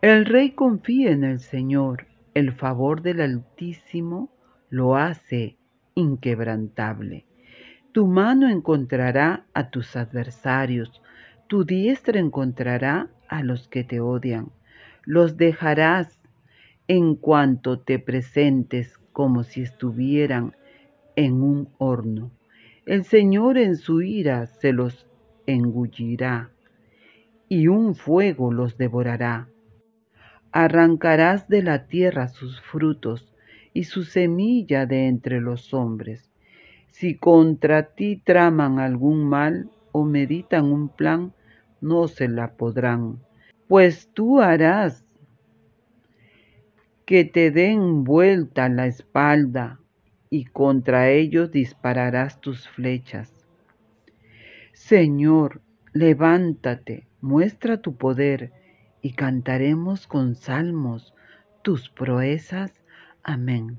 El rey confía en el Señor, el favor del Altísimo lo hace inquebrantable. Tu mano encontrará a tus adversarios, tu diestra encontrará a los que te odian. Los dejarás en cuanto te presentes como si estuvieran en un horno. El Señor en su ira se los engullirá y un fuego los devorará Arrancarás de la tierra sus frutos y su semilla de entre los hombres. Si contra ti traman algún mal o meditan un plan, no se la podrán, pues tú harás que te den vuelta la espalda y contra ellos dispararás tus flechas. Señor, levántate, muestra tu poder y cantaremos con salmos tus proezas. Amén.